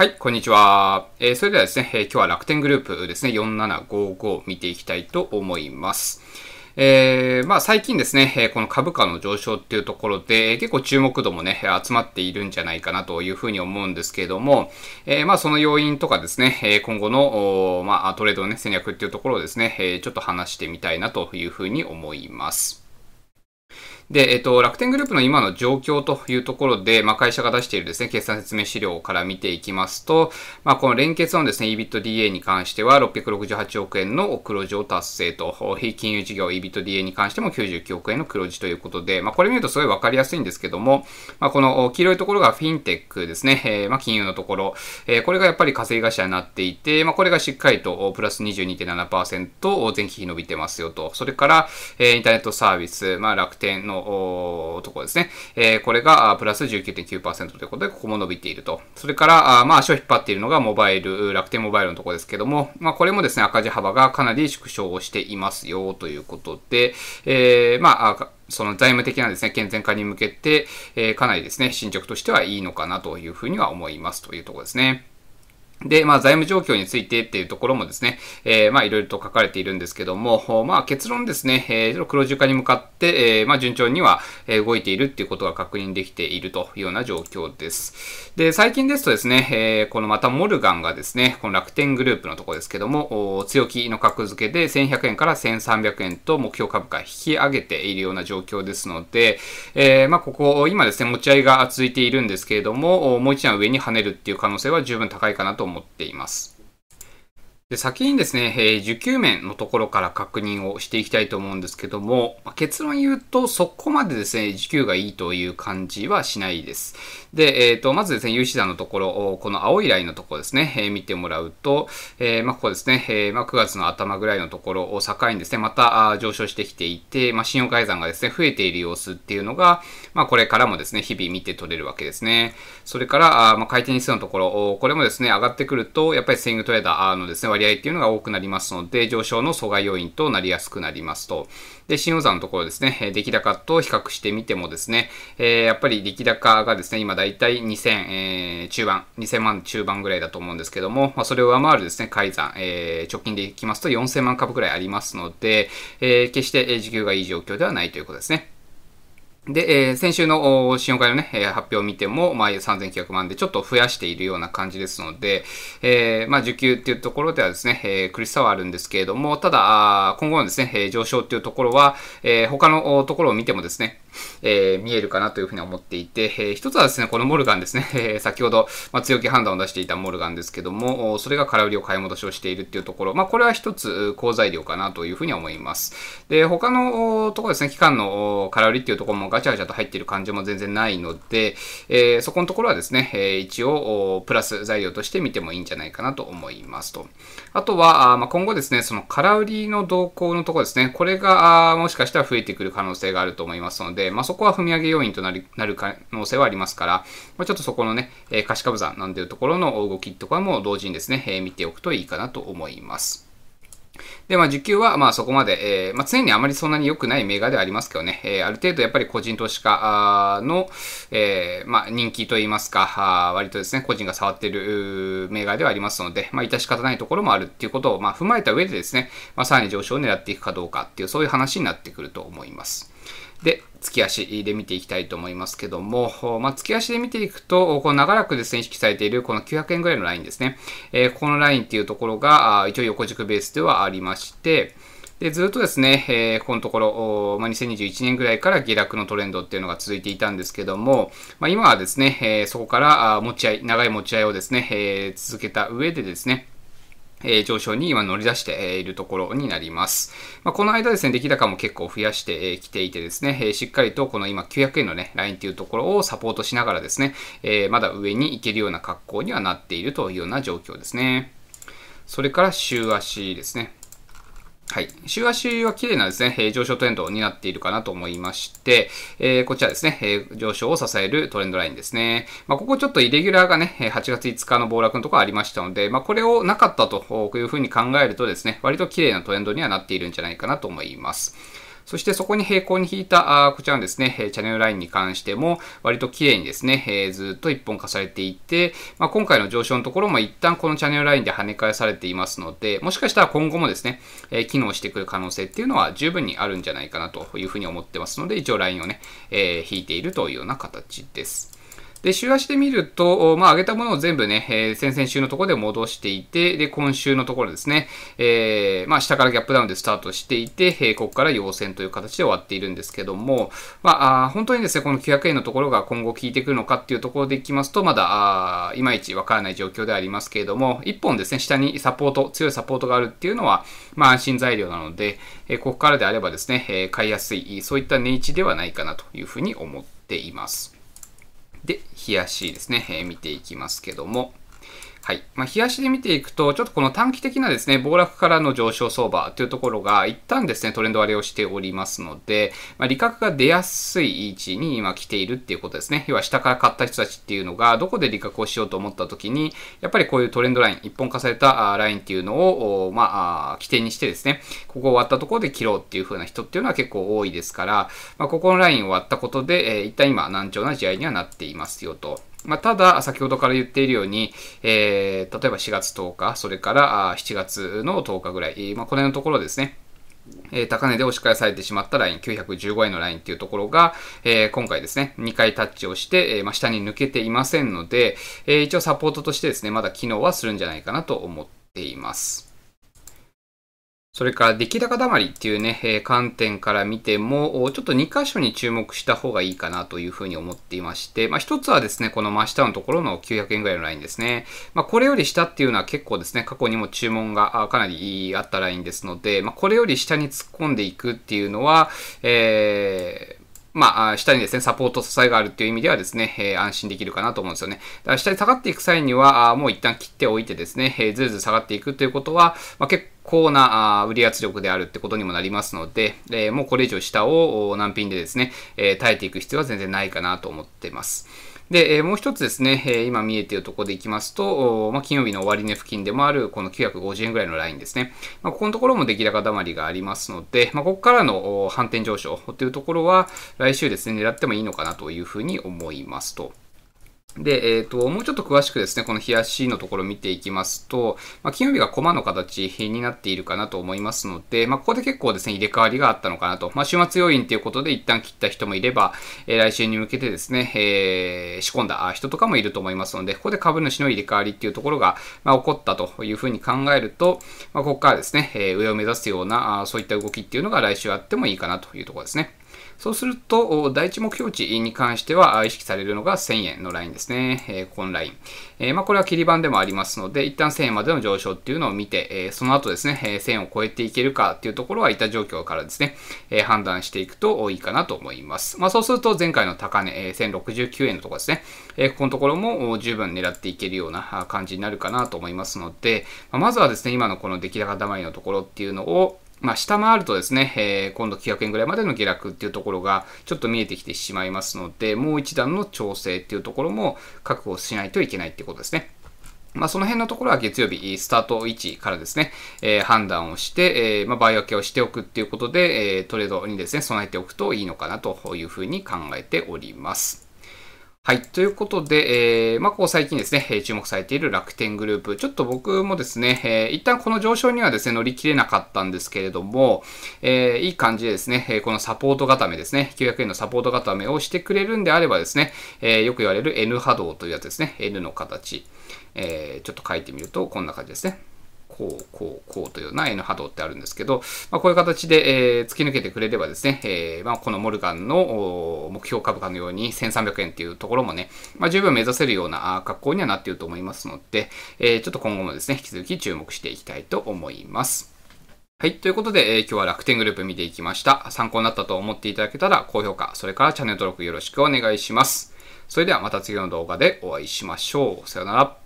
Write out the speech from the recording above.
はい、こんにちは。えー、それではですね、えー、今日は楽天グループですね、4755見ていきたいと思います。えー、まあ最近ですね、えこの株価の上昇っていうところで、結構注目度もね、集まっているんじゃないかなというふうに思うんですけれども、えー、まあその要因とかですね、え今後の、まあ、トレードの、ね、戦略っていうところをですね、えちょっと話してみたいなというふうに思います。で、えっと、楽天グループの今の状況というところで、まあ、会社が出しているですね、決算説明資料から見ていきますと、まあ、この連結のですね、EBITDA に関しては668億円の黒字を達成と、非金融事業 EBITDA に関しても99億円の黒字ということで、まあ、これ見るとすごいわかりやすいんですけども、まあ、この黄色いところがフィンテックですね、えー、まあ、金融のところ、えー、これがやっぱり稼ぎ頭になっていて、まあ、これがしっかりとプラス22.7%前期比伸びてますよと、それから、えー、インターネットサービス、まあ、楽天のところですね。えー、これがプラス19.9%ということで、ここも伸びていると。それから、あまあ、足を引っ張っているのがモバイル、楽天モバイルのところですけども、まあ、これもですね、赤字幅がかなり縮小をしていますよということで、えー、まあ、その財務的なですね、健全化に向けて、えー、かなりですね、進捗としてはいいのかなというふうには思いますというところですね。で、まあ、財務状況についてっていうところもですね、えー、まあ、いろいろと書かれているんですけども、まあ、結論ですね、えー、黒字化に向かって、えー、まあ、順調には動いているっていうことが確認できているというような状況です。で、最近ですとですね、えー、このまたモルガンがですね、この楽天グループのところですけども、強気の格付けで1100円から1300円と目標株価引き上げているような状況ですので、えー、まあ、ここ、今ですね、持ち合いが続いているんですけれども、もう一段上に跳ねるっていう可能性は十分高いかなと思います。思っています。で先にですね、えー、受給面のところから確認をしていきたいと思うんですけども、まあ、結論言うと、そこまでですね、受給がいいという感じはしないです。で、えっ、ー、と、まずですね、有資団のところ、この青いラインのところですね、えー、見てもらうと、えまあ、ここですね、えまあ、9月の頭ぐらいのところを境にですね、また上昇してきていて、ま信用改ざんがですね、増えている様子っていうのが、まこれからもですね、日々見て取れるわけですね。それから、あま回転日数のところ、これもですね、上がってくると、やっぱりスイングトレーダーのですね、割合っていうのが多くなりますので、上昇の阻害要因となりやすくなりますと。で、新用山のところですね、出来高と比較してみてもですね、えー、やっぱり出来高がですね、今だいたい2000、えー、中盤、2000万中盤ぐらいだと思うんですけども、まあ、それを上回るですね、改ざん、えー、直近でいきますと4000万株ぐらいありますので、えー、決して時給がいい状況ではないということですね。で、えー、先週の信用会のね、えー、発表を見ても、まあ、3900万でちょっと増やしているような感じですので、えー、まあ、受給っていうところではですね、えー、苦しさはあるんですけれども、ただ、今後のですね、えー、上昇というところは、えー、他のところを見てもですね、えー、見えるかなというふうに思っていて、えー、一つはですね、このモルガンですね、えー、先ほど、まあ、強気判断を出していたモルガンですけども、それが空売りを買い戻しをしているっていうところ、まあ、これは一つ好材料かなというふうに思います。で、他のところですね、期間の空売りっていうところもガチャガチャと入っている感じも全然ないので、えー、そこのところはですね、え一応、プラス材料として見てもいいんじゃないかなと思いますと。あとは、あまあ、今後ですね、その空売りの動向のところですね、これが、もしかしたら増えてくる可能性があると思いますので、で、まあ、そこは踏み上げ要因となるなる可能性はありますから、まあ、ちょっとそこのね、えー、貸し株算なんていうところの動きとかも同時にですね、えー、見ておくといいかなと思います。で、まあ、需給は、まあ、そこまで、えー、まあ、常にあまりそんなに良くない銘柄ではありますけどね、えー、ある程度やっぱり個人投資家の、えー、まあ、人気といいますか、割とですね、個人が触っている銘柄ではありますので、まあ、致し方ないところもあるっていうことを、まあ、踏まえた上でですね、まあ、さらに上昇を狙っていくかどうかっていう、そういう話になってくると思います。で、月足で見ていきたいと思いますけども、まあ、月足で見ていくと、この長らくですね、意識されているこの900円ぐらいのラインですね。えー、ここのラインっていうところが、一応横軸ベースではありまして、で、ずっとですね、えー、このところ、まあ、2021年ぐらいから下落のトレンドっていうのが続いていたんですけども、まあ、今はですね、えー、そこから持ち合い、長い持ち合いをですね、えー、続けた上でですね、え上昇に今乗り出しているところになります。まあ、この間ですね、出来高も結構増やしてきていてですね、えしっかりとこの今900円のね、ラインというところをサポートしながらですね、えまだ上に行けるような格好にはなっているというような状況ですね。それから週足ですね。はい。週足は綺麗なですね、え上昇トレンドになっているかなと思いまして、えー、こちらですね、え上昇を支えるトレンドラインですね。まあ、ここちょっとイレギュラーがね、8月5日の暴落のところありましたので、まあ、これをなかったというふうに考えるとですね、割と綺麗なトレンドにはなっているんじゃないかなと思います。そしてそこに平行に引いた、あこちらのですね、チャンネルラインに関しても、割と綺麗にですね、えー、ずっと一本化されていて、まあ、今回の上昇のところも一旦このチャンネルラインで跳ね返されていますので、もしかしたら今後もですね、えー、機能してくる可能性っていうのは十分にあるんじゃないかなというふうに思ってますので、一応ラインをね、えー、引いているというような形です。で、週足で見ると、まあ、上げたものを全部ね、えー、先々週のところで戻していて、で、今週のところですね、えー、まあ、下からギャップダウンでスタートしていて、えー、ここから陽線という形で終わっているんですけども、まあ、本当にですね、この900円のところが今後効いてくるのかっていうところでいきますと、まだ、いまいちわからない状況でありますけれども、一本ですね、下にサポート、強いサポートがあるっていうのは、まあ、安心材料なので、えここからであればですね、え買いやすい、そういった値打ちではないかなというふうに思っています。で、冷やしですね、えー、見ていきますけども、はい。まあ、冷やしで見ていくと、ちょっとこの短期的なですね、暴落からの上昇相場というところが、一旦ですね、トレンド割れをしておりますので、まあ、利確が出やすい位置に今来ているっていうことですね。要は下から買った人たちっていうのが、どこで利確をしようと思った時に、やっぱりこういうトレンドライン、一本化されたラインっていうのを、まあ、起点にしてですね、ここを割ったところで切ろうっていう風な人っていうのは結構多いですから、まあ、ここのラインを割ったことで、え一旦今、難聴な試合にはなっていますよと。まあ、ただ、先ほどから言っているように、えー、例えば4月10日、それから7月の10日ぐらい、まあ、これのところですね、えー、高値で押し返されてしまったライン、915円のラインっていうところが、えー、今回ですね、2回タッチをして、えー、まあ、下に抜けていませんので、え一応サポートとしてですね、まだ機能はするんじゃないかなと思っています。それから出来高だまりっていうね、観点から見ても、ちょっと2箇所に注目した方がいいかなというふうに思っていまして、まあ一つはですね、この真下のところの900円ぐらいのラインですね。まあこれより下っていうのは結構ですね、過去にも注文がかなりあったラインですので、まあこれより下に突っ込んでいくっていうのは、えー、まあ、下にですね、サポート支えがあるっていう意味ではですね、えー、安心できるかなと思うんですよね。だから下に下がっていく際には、あもう一旦切っておいてですね、えー、ずるずる下がっていくということは、まあ、結高な売り圧力であるってことにもなりますので、えもうこれ以上下を難品でですね、え耐えていく必要は全然ないかなと思っています。で、えもう一つですね、え今見えているところでいきますと、ま金曜日の終値付近でもあるこの950円ぐらいのラインですね。まここのところも出来高溜まりがありますので、まここからの反転上昇というところは来週ですね、狙ってもいいのかなというふうに思いますと。で、えっ、ー、と、もうちょっと詳しくですね、この冷やしのところ見ていきますと、まあ、金曜日が駒の形になっているかなと思いますので、まあ、ここで結構ですね、入れ替わりがあったのかなと。まあ、週末要因ということで一旦切った人もいれば、えー、来週に向けてですね、えー、仕込んだ人とかもいると思いますので、ここで株主の入れ替わりっていうところが、まあ、起こったというふうに考えると、まあ、ここからですね、えー、上を目指すような、あそういった動きっていうのが来週あってもいいかなというところですね。そうすると、第一目標値に関しては意識されるのが1000円のラインですね。えー、このライン。えー、まあ、これは切り板でもありますので、一旦1000円までの上昇っていうのを見て、えー、その後ですね、え1000円を超えていけるかっていうところはいった状況からですね、え判断していくといいかなと思います。まあ、そうすると前回の高値、え1069円のところですね、えここのところも十分狙っていけるような感じになるかなと思いますので、まあ、まずはですね、今のこの出来高止まりのところっていうのをまあ、下回るとですね、えー、今度900円ぐらいまでの下落っていうところがちょっと見えてきてしまいますので、もう一段の調整っていうところも確保しないといけないっていうことですね。まあ、その辺のところは月曜日、スタート位置からですね、えー、判断をして、えー、まあ、場合分けをしておくっていうことで、えー、トレードにですね、備えておくといいのかなというふうに考えております。はい。ということで、えー、まあ、こ最近ですね、注目されている楽天グループ。ちょっと僕もですね、えー、一旦この上昇にはですね、乗り切れなかったんですけれども、えー、いい感じでですね、このサポート固めですね、900円のサポート固めをしてくれるんであればですね、えよく言われる N 波動というやつですね、N の形。えちょっと書いてみると、こんな感じですね。こう、こう、こうというような N 波動ってあるんですけど、まあ、こういう形で、えー、突き抜けてくれればですね、えー、まあ、このモルガンの目標株価のように1300円っていうところもね、まあ、十分目指せるような格好にはなっていると思いますので、えー、ちょっと今後もですね、引き続き注目していきたいと思います。はい。ということで、えー、今日は楽天グループ見ていきました。参考になったと思っていただけたら、高評価、それからチャンネル登録よろしくお願いします。それではまた次の動画でお会いしましょう。さよなら。